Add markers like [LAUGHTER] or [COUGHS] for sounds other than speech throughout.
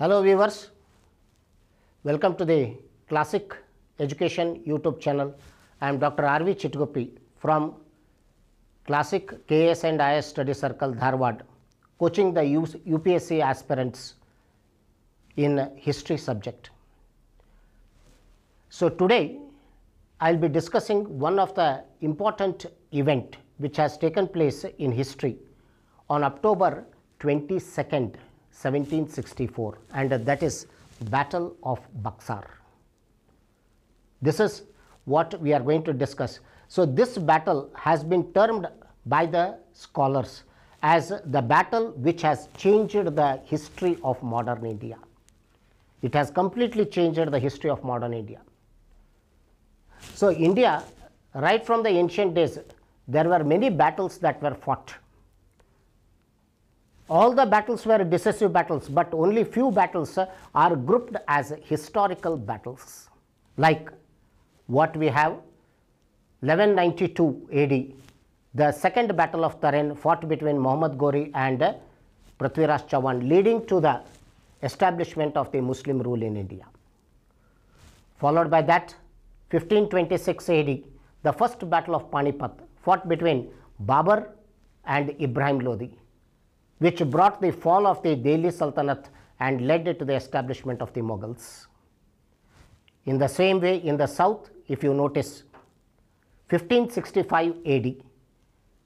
Hello viewers, welcome to the Classic Education YouTube channel. I am Dr. R.V. Chitgupti from Classic KS and IS Study Circle Dharwad, coaching the UPSC aspirants in history subject. So today I will be discussing one of the important event which has taken place in history on October 22nd 1764 and that is Battle of Buxar. This is what we are going to discuss. So, this battle has been termed by the scholars as the battle which has changed the history of modern India. It has completely changed the history of modern India. So, India right from the ancient days there were many battles that were fought all the battles were decisive battles, but only few battles are grouped as historical battles, like what we have 1192 AD, the second battle of Taran fought between Muhammad Ghori and Prithviraj Chauhan, leading to the establishment of the Muslim rule in India. Followed by that, 1526 AD, the first battle of Panipat fought between Babur and Ibrahim Lodi which brought the fall of the Delhi Sultanate and led to the establishment of the Mughals. In the same way, in the south, if you notice, 1565 AD,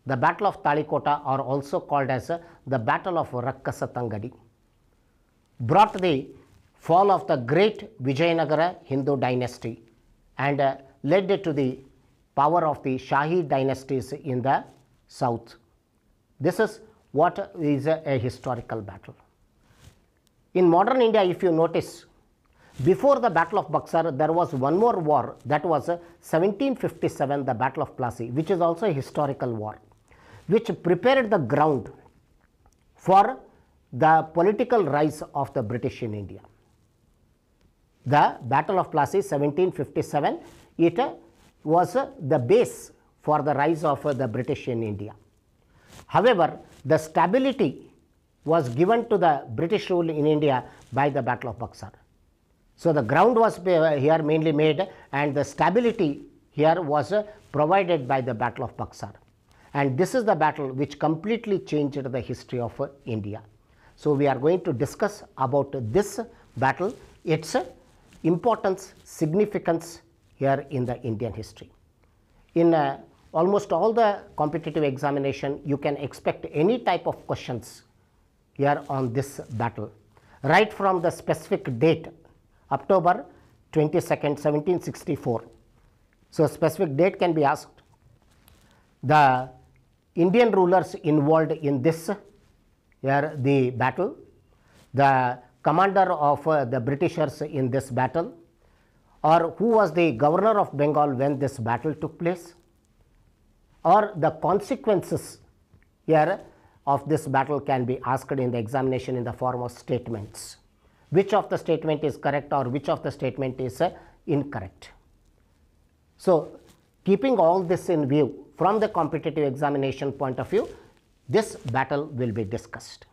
the Battle of Talikota or also called as uh, the Battle of Rakkasatangadi, brought the fall of the great Vijayanagara Hindu dynasty and uh, led to the power of the Shahi dynasties in the south. This is what is a, a historical battle. In modern India, if you notice, before the Battle of Buxar, there was one more war that was 1757, uh, the Battle of Plassey, which is also a historical war, which prepared the ground for the political rise of the British in India. The Battle of Plassey 1757, it uh, was uh, the base for the rise of the British in India. However, the stability was given to the British rule in India by the Battle of Buxar. So, the ground was here mainly made and the stability here was provided by the Battle of Buxar. And this is the battle which completely changed the history of India. So, we are going to discuss about this battle, its importance, significance here in the Indian history. In uh, almost all the competitive examination you can expect any type of questions here on this battle right from the specific date October 22nd 1764 so specific date can be asked the Indian rulers involved in this here the battle the commander of uh, the Britishers in this battle or who was the governor of Bengal when this battle took place or the consequences here of this battle can be asked in the examination in the form of statements. Which of the statement is correct or which of the statement is uh, incorrect. So, keeping all this in view from the competitive examination point of view, this battle will be discussed.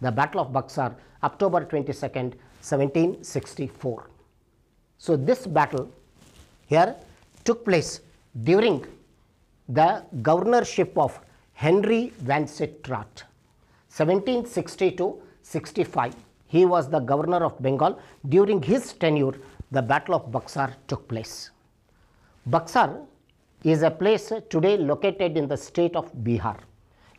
The Battle of Buxar, October 22nd, 1764. So, this battle here took place during the governorship of Henry Van 1760 1762 65 he was the governor of Bengal during his tenure the battle of Buxar took place Buxar is a place today located in the state of Bihar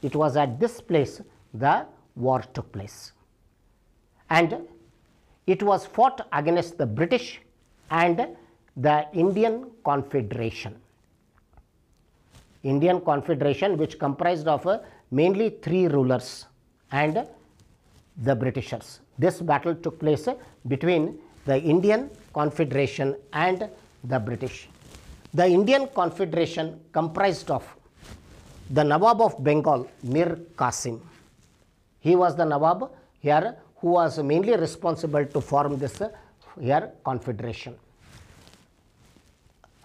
it was at this place the war took place and it was fought against the British and the Indian Confederation Indian Confederation which comprised of uh, mainly three rulers and the Britishers. This battle took place uh, between the Indian Confederation and the British. The Indian Confederation comprised of the Nawab of Bengal, Mir Qasim. He was the Nawab here who was mainly responsible to form this uh, here confederation.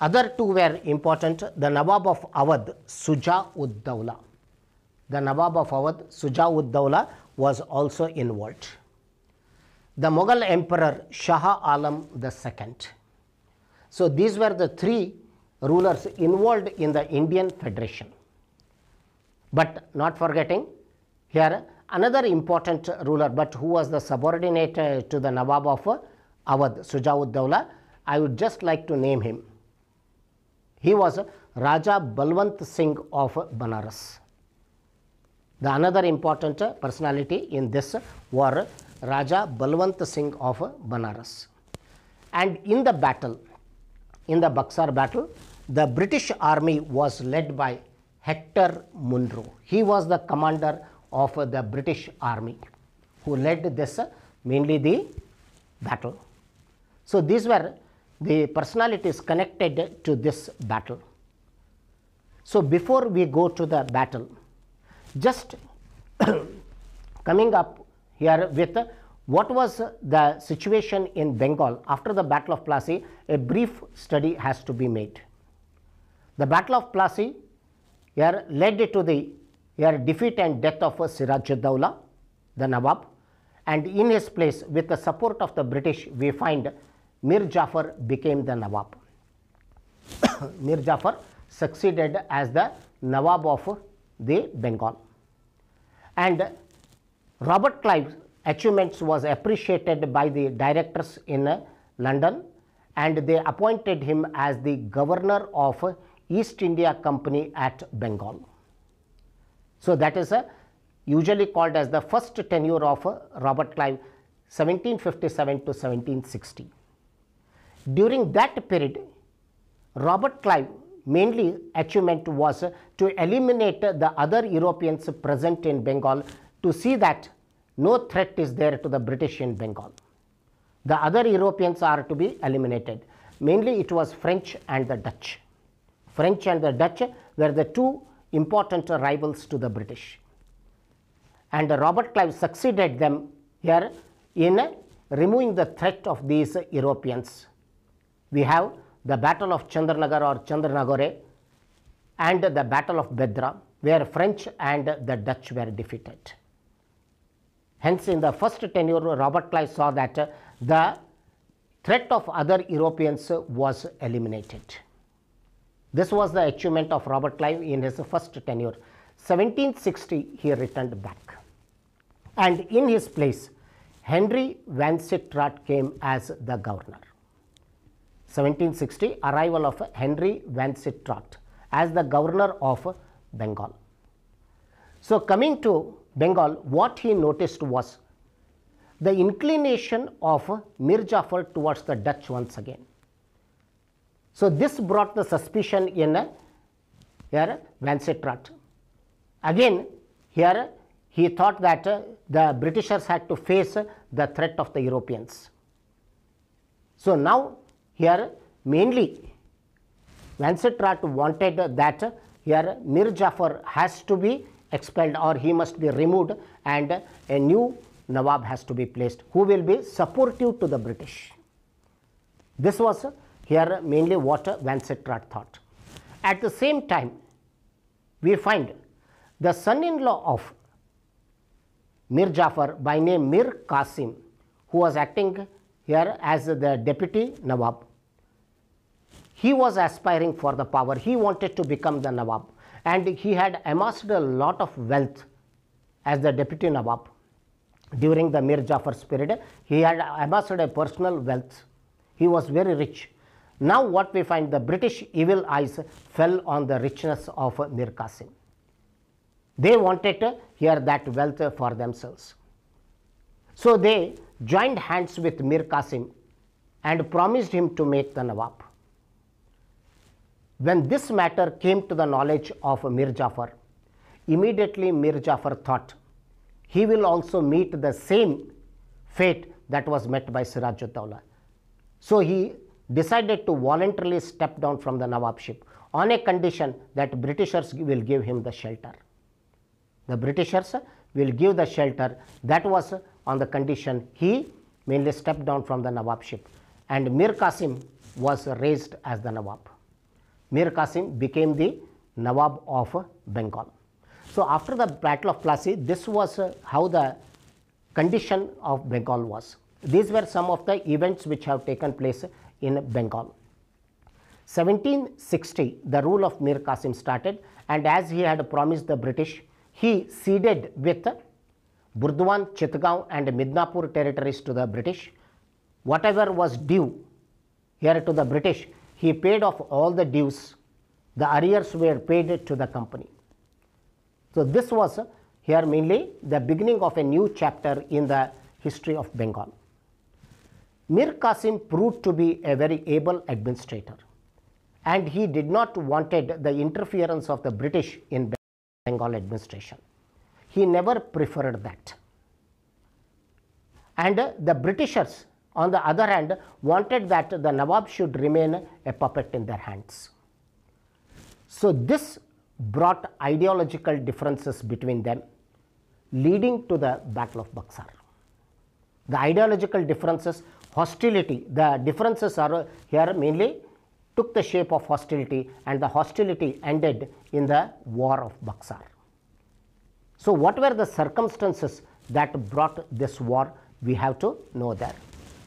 Other two were important, the Nawab of Awadh, Suja-ud-Dawla. The Nawab of Awadh, Suja-ud-Dawla was also involved. The Mughal Emperor Shah Alam II. So, these were the three rulers involved in the Indian Federation. But not forgetting here another important ruler, but who was the subordinate to the Nawab of Awadh, Suja-ud-Dawla, I would just like to name him. He was Raja Balwant Singh of Banaras. The another important personality in this war Raja Balwant Singh of Banaras. And in the battle, in the Buxar battle, the British army was led by Hector Munro. He was the commander of the British army who led this mainly the battle. So these were the personalities connected to this battle. So, before we go to the battle, just [COUGHS] coming up here with what was the situation in Bengal after the Battle of Plassey, a brief study has to be made. The Battle of Plassey here led to the here defeat and death of Sirajuddaulah, the Nawab, and in his place with the support of the British, we find Mir Jafar became the Nawab. [COUGHS] Mir Jafar succeeded as the Nawab of the Bengal. And Robert Clive's achievements was appreciated by the directors in London and they appointed him as the governor of East India Company at Bengal. So that is a, uh, usually called as the first tenure of Robert Clive 1757 to 1760. During that period, Robert Clive mainly achievement was to eliminate the other Europeans present in Bengal to see that no threat is there to the British in Bengal. The other Europeans are to be eliminated. Mainly it was French and the Dutch. French and the Dutch were the two important rivals to the British. And Robert Clive succeeded them here in removing the threat of these Europeans we have the Battle of Chandranagar or Chandranagore and the Battle of Bedra where French and the Dutch were defeated. Hence, in the first tenure, Robert Clive saw that the threat of other Europeans was eliminated. This was the achievement of Robert Clive in his first tenure. 1760, he returned back. And in his place, Henry Vansittart came as the governor. 1760 arrival of Henry Vansittart as the governor of Bengal. So, coming to Bengal, what he noticed was the inclination of Mir Jafar towards the Dutch once again. So, this brought the suspicion in here Vansittart. Again, here he thought that the Britishers had to face the threat of the Europeans. So, now here mainly Vansittart wanted that here Mir Jafar has to be expelled or he must be removed and a new Nawab has to be placed who will be supportive to the British. This was here mainly what Vansittart thought. At the same time, we find the son-in-law of Mir Jafar by name Mir Qasim who was acting here as the deputy Nawab he was aspiring for the power. He wanted to become the Nawab. And he had amassed a lot of wealth as the deputy Nawab. During the Mir Jafar's period, he had amassed a personal wealth. He was very rich. Now what we find, the British evil eyes fell on the richness of Mir Qasim. They wanted here that wealth for themselves. So they joined hands with Mir Qasim and promised him to make the Nawab. When this matter came to the knowledge of Mir Jafar, immediately Mir Jafar thought he will also meet the same fate that was met by Sirajuddaulah. So he decided to voluntarily step down from the Nawabship on a condition that Britishers will give him the shelter. The Britishers will give the shelter that was on the condition he mainly stepped down from the Nawabship and Mir Qasim was raised as the Nawab. Mir Qasim became the Nawab of Bengal. So after the Battle of Plassey, this was uh, how the condition of Bengal was. These were some of the events which have taken place in Bengal. 1760, the rule of Mir Qasim started and as he had promised the British, he ceded with Burdwan, Chittagaon and Midnapur territories to the British. Whatever was due here to the British, he paid off all the dues. The arrears were paid to the company. So this was here mainly the beginning of a new chapter in the history of Bengal. Mir Qasim proved to be a very able administrator and he did not wanted the interference of the British in Bengal administration. He never preferred that. And the Britishers on the other hand, wanted that the Nawab should remain a puppet in their hands. So, this brought ideological differences between them leading to the Battle of Buxar. The ideological differences, hostility, the differences are here mainly took the shape of hostility and the hostility ended in the war of Buxar. So, what were the circumstances that brought this war? We have to know that.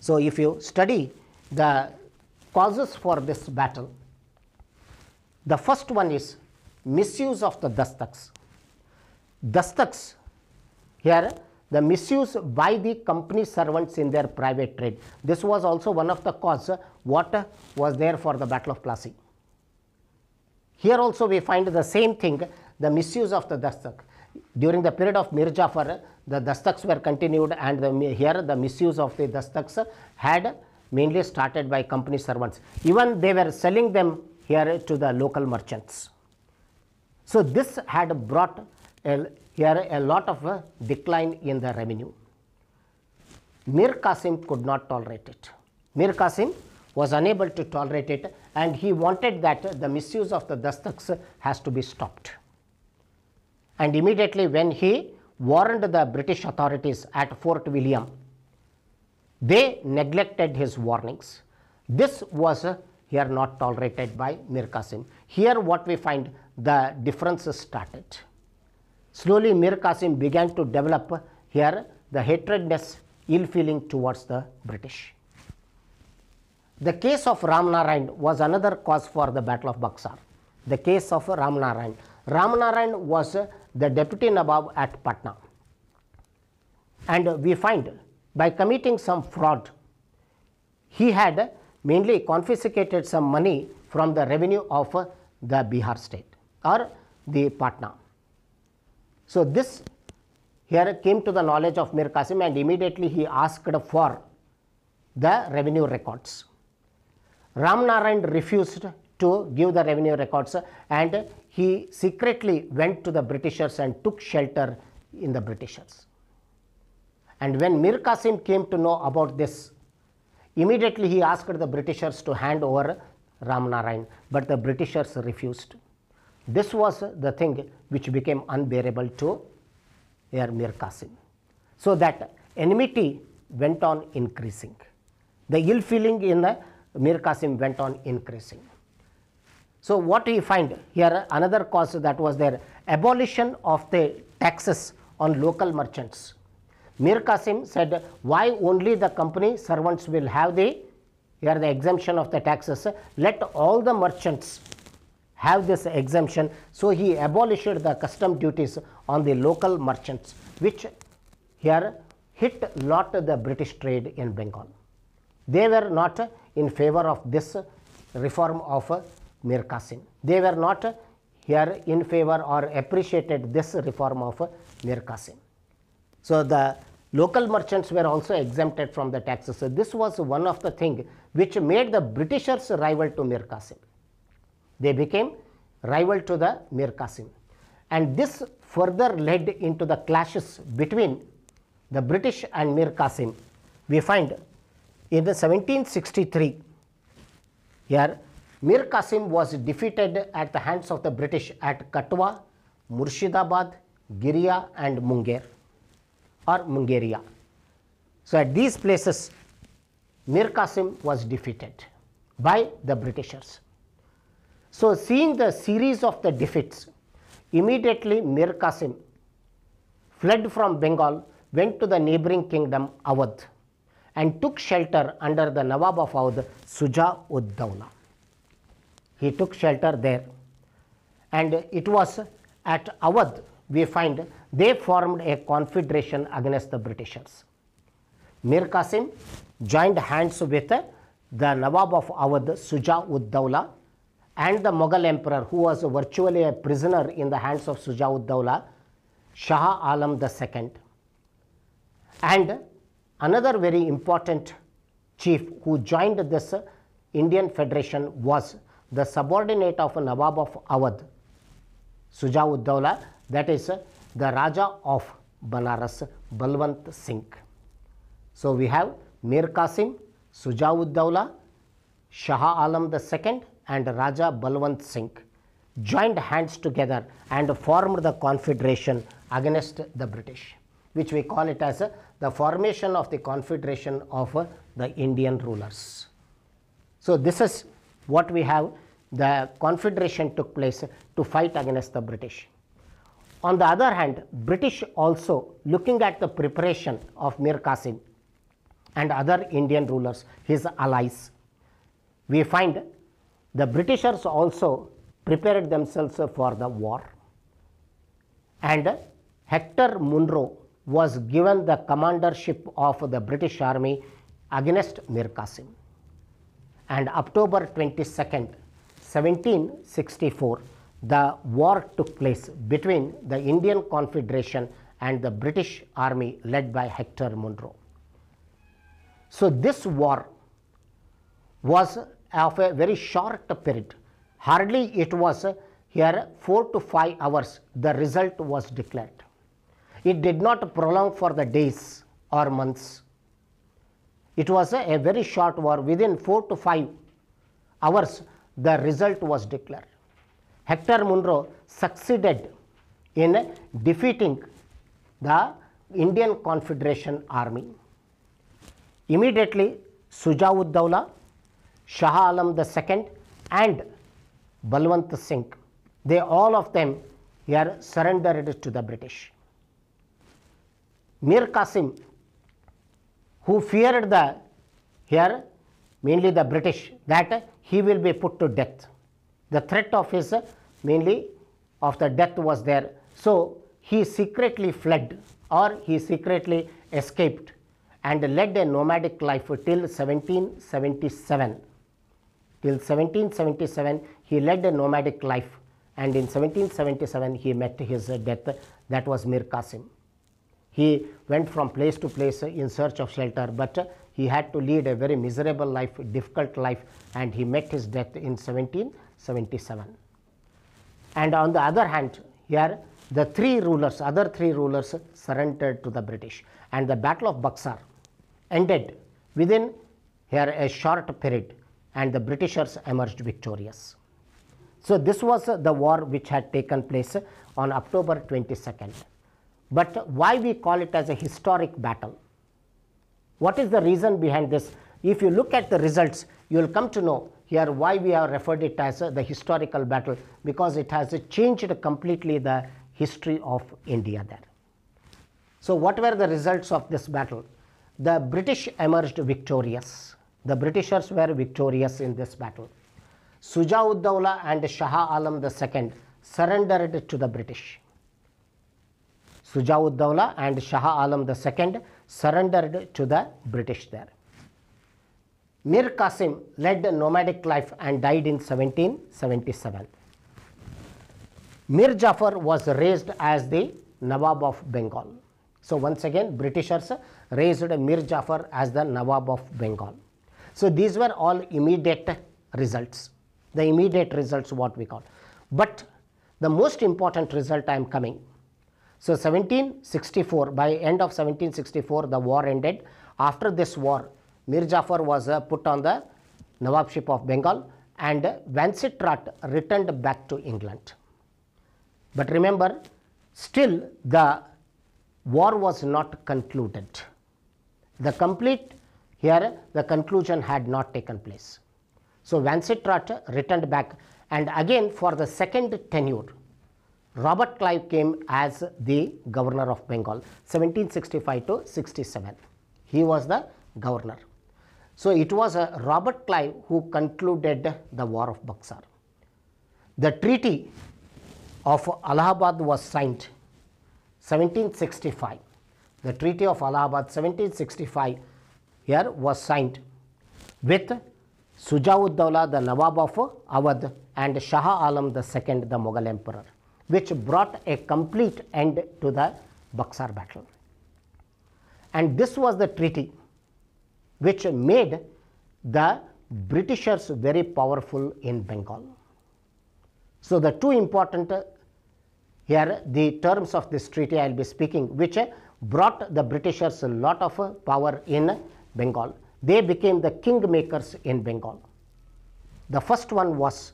So, if you study the causes for this battle, the first one is misuse of the dastaks. Dastaks, here the misuse by the company servants in their private trade. This was also one of the cause what was there for the Battle of Plassey. Here also we find the same thing, the misuse of the dastak. During the period of Mir Jafar, the dastaks were continued and the, here the misuse of the dastaks had mainly started by company servants. Even they were selling them here to the local merchants. So, this had brought a, here a lot of decline in the revenue. Mir Qasim could not tolerate it. Mir Qasim was unable to tolerate it and he wanted that the misuse of the dastaks has to be stopped. And immediately when he warned the British authorities at Fort William. They neglected his warnings. This was here not tolerated by Mir Qasim. Here what we find the differences started. Slowly Mir Qasim began to develop here the hatredness, ill feeling towards the British. The case of Ramnarain was another cause for the Battle of Buxar. The case of Ramnarain. Ramnarain was uh, the deputy Nawab at Patna. And we find by committing some fraud, he had mainly confiscated some money from the revenue of the Bihar state or the Patna. So, this here came to the knowledge of Mir Qasim and immediately he asked for the revenue records. Ram Narayan refused to give the revenue records and he secretly went to the Britishers and took shelter in the Britishers. And when Mir Qasim came to know about this, immediately he asked the Britishers to hand over Ramnarain, but the Britishers refused. This was the thing which became unbearable to Air Mir Qasim. So that enmity went on increasing. The ill feeling in Mir Qasim went on increasing. So, what we find here another cause that was there abolition of the taxes on local merchants. Mir Qasim said why only the company servants will have the here the exemption of the taxes let all the merchants have this exemption. So, he abolished the custom duties on the local merchants which here hit lot the British trade in Bengal. They were not in favor of this reform of Qasim, They were not here in favor or appreciated this reform of Qasim. So, the local merchants were also exempted from the taxes. So, this was one of the thing which made the Britishers rival to Mir Qasim. They became rival to the Mir Qasim. And this further led into the clashes between the British and Mir Qasim. We find in the 1763 here Mir Qasim was defeated at the hands of the British at Katwa, Murshidabad, Giria and Munger or Mungeria. So at these places, Mir Qasim was defeated by the Britishers. So seeing the series of the defeats, immediately Mir Qasim fled from Bengal, went to the neighboring kingdom Awadh and took shelter under the Nawab of Awadh, Suja-ud-Dawla he took shelter there. And it was at Awadh we find they formed a confederation against the Britishers. Mir Qasim joined hands with the Nawab of Awadh Suja ud Dawla and the Mughal emperor who was virtually a prisoner in the hands of Suja ud Dawla, Shah Alam II. And another very important chief who joined this Indian Federation was the subordinate of Nawab of Awadh, Sujaud-Dawla, that is the Raja of Banaras, Balwant Singh. So, we have Mir Qasim, Sujaud-Dawla, Shah Alam II and Raja Balwant Singh joined hands together and formed the confederation against the British, which we call it as the formation of the confederation of the Indian rulers. So, this is what we have the confederation took place to fight against the British. On the other hand, British also looking at the preparation of Mir Qasim and other Indian rulers, his allies, we find the Britishers also prepared themselves for the war and Hector Munro was given the commandership of the British army against Mir Qasim and October 22nd, 1764, the war took place between the Indian Confederation and the British Army led by Hector Munro. So, this war was of a very short period. Hardly it was here 4 to 5 hours the result was declared. It did not prolong for the days or months. It was a, a very short war within 4 to 5 hours the result was declared. Hector Munro succeeded in defeating the Indian Confederation Army. Immediately Sujaud Dawla, Shah Alam II and Balwant Singh, they all of them here surrendered to the British. Mir Qasim who feared the here mainly the British that he will be put to death. The threat of his mainly of the death was there. So he secretly fled or he secretly escaped and led a nomadic life till 1777. Till 1777 he led a nomadic life and in 1777 he met his death that was Mir Qasim. He went from place to place in search of shelter, but he had to lead a very miserable life, difficult life and he met his death in 1777. And on the other hand, here the three rulers, other three rulers surrendered to the British and the battle of Buxar ended within here a short period and the Britishers emerged victorious. So, this was the war which had taken place on October 22nd. But why we call it as a historic battle? What is the reason behind this? If you look at the results, you will come to know here why we have referred it as the historical battle because it has changed completely the history of India there. So, what were the results of this battle? The British emerged victorious. The Britishers were victorious in this battle. Suja ud and Shah Alam II surrendered to the British. Sujawud dawla and Shah Alam II surrendered to the British there. Mir Qasim led a nomadic life and died in 1777. Mir Jafar was raised as the Nawab of Bengal. So once again Britishers raised Mir Jafar as the Nawab of Bengal. So these were all immediate results, the immediate results what we call. But the most important result I am coming so 1764, by end of 1764, the war ended. After this war, Mir Jafar was uh, put on the Nawabship of Bengal and Vansittart returned back to England. But remember, still the war was not concluded. The complete, here the conclusion had not taken place. So Vansittart returned back and again for the second tenure Robert Clive came as the governor of Bengal 1765 to 67. He was the governor. So it was uh, Robert Clive who concluded the War of Buxar. The treaty of Allahabad was signed 1765. The treaty of Allahabad 1765 here was signed with Sujaud the Nawab of Awadh and Shah Alam II the Mughal emperor which brought a complete end to the Buxar battle. And this was the treaty which made the Britishers very powerful in Bengal. So, the two important uh, here the terms of this treaty I will be speaking which uh, brought the Britishers a lot of uh, power in Bengal. They became the kingmakers in Bengal. The first one was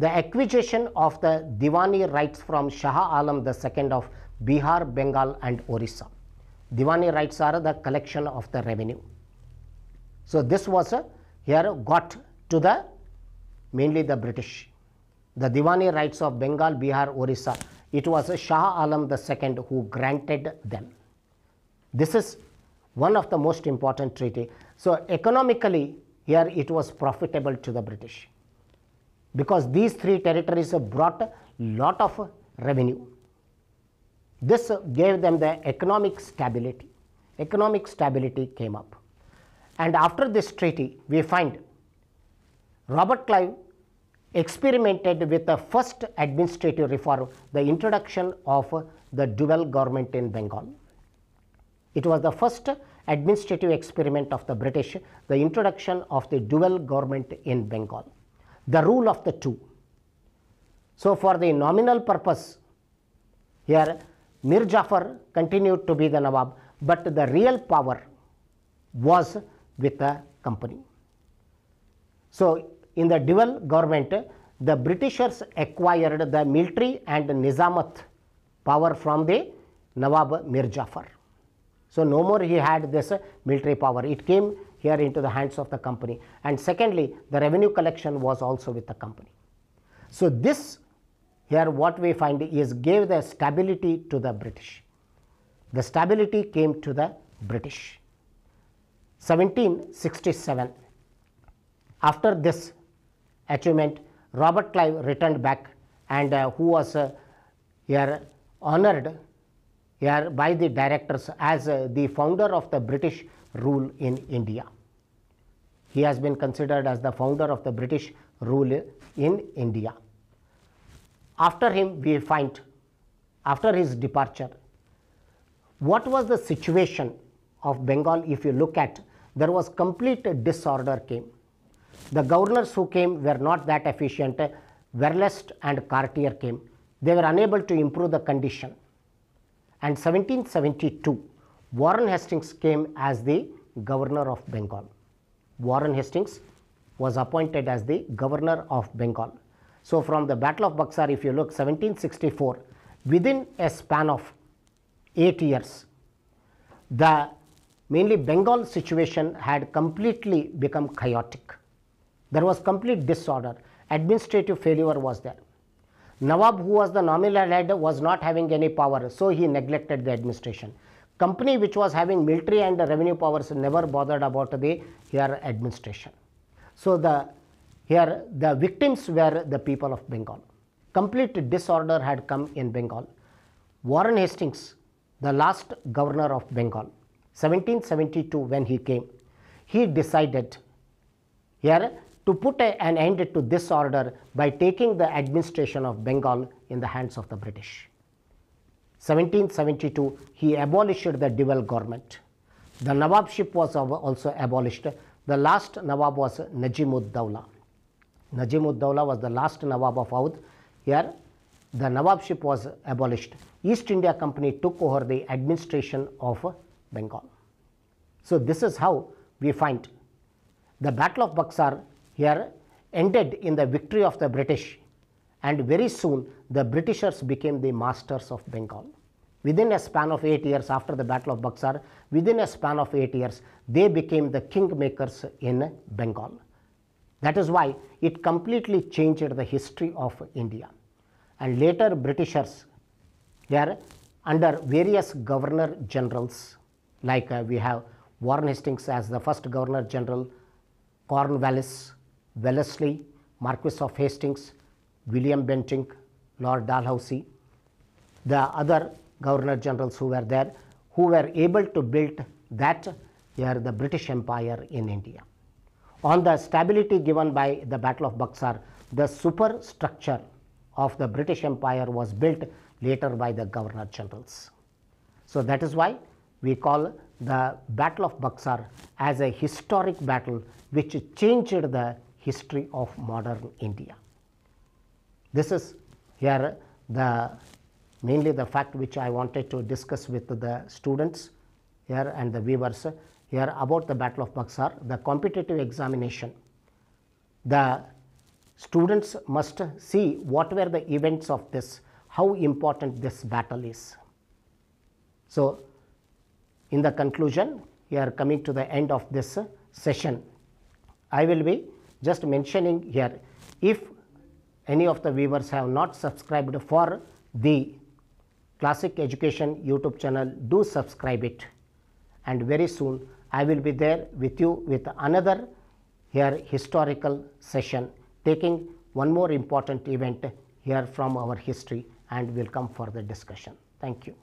the acquisition of the Diwani rights from Shah Alam II of Bihar, Bengal and Orissa. Diwani rights are the collection of the revenue. So, this was a, uh, here got to the mainly the British. The Diwani rights of Bengal, Bihar, Orissa, it was Shah Alam II who granted them. This is one of the most important treaty. So, economically here it was profitable to the British because these three territories brought lot of revenue. This gave them the economic stability. Economic stability came up. And after this treaty, we find Robert Clive experimented with the first administrative reform, the introduction of the dual government in Bengal. It was the first administrative experiment of the British, the introduction of the dual government in Bengal the rule of the 2. So, for the nominal purpose, here Mir Jafar continued to be the Nawab, but the real power was with the company. So, in the dual government, the Britishers acquired the military and Nizamat power from the Nawab Mir Jafar. So, no more he had this military power. It came here into the hands of the company and secondly the revenue collection was also with the company. So, this here what we find is gave the stability to the British. The stability came to the British. 1767 after this achievement Robert Clive returned back and uh, who was uh, here honored here by the directors as uh, the founder of the British rule in India. He has been considered as the founder of the British rule in India. After him, we find, after his departure, what was the situation of Bengal if you look at, there was complete disorder came. The governors who came were not that efficient, Verlest and Cartier came. They were unable to improve the condition. And 1772, Warren Hastings came as the governor of Bengal. Warren Hastings was appointed as the governor of Bengal. So, from the Battle of Buxar, if you look 1764, within a span of 8 years, the mainly Bengal situation had completely become chaotic. There was complete disorder, administrative failure was there. Nawab, who was the nominal head, was not having any power, so he neglected the administration company which was having military and revenue powers never bothered about the here administration. So, the here the victims were the people of Bengal. Complete disorder had come in Bengal. Warren Hastings, the last governor of Bengal, 1772 when he came, he decided here to put a, an end to disorder by taking the administration of Bengal in the hands of the British. 1772, he abolished the dual government. The Nawabship was also abolished. The last Nawab was Najimud Dawla. Najimud Dawla was the last Nawab of Awadh. Here, the Nawabship was abolished. East India Company took over the administration of Bengal. So, this is how we find the Battle of Buxar here ended in the victory of the British and very soon the Britishers became the masters of Bengal. Within a span of 8 years after the Battle of Buxar, within a span of 8 years, they became the kingmakers in Bengal. That is why it completely changed the history of India. And later Britishers, they are under various governor generals, like uh, we have Warren Hastings as the first governor general, Cornwallis, Wellesley, Marquis of Hastings, William Bentinck, Lord Dalhousie, the other governor generals who were there, who were able to build that here the British Empire in India. On the stability given by the Battle of Buxar, the superstructure of the British Empire was built later by the governor generals. So, that is why we call the Battle of Buxar as a historic battle which changed the history of modern India. This is here the mainly the fact which I wanted to discuss with the students here and the viewers here about the Battle of Buxar, the competitive examination. The students must see what were the events of this, how important this battle is. So, in the conclusion, we are coming to the end of this session. I will be just mentioning here, if any of the viewers have not subscribed for the classic education youtube channel do subscribe it and very soon i will be there with you with another here historical session taking one more important event here from our history and will come for the discussion thank you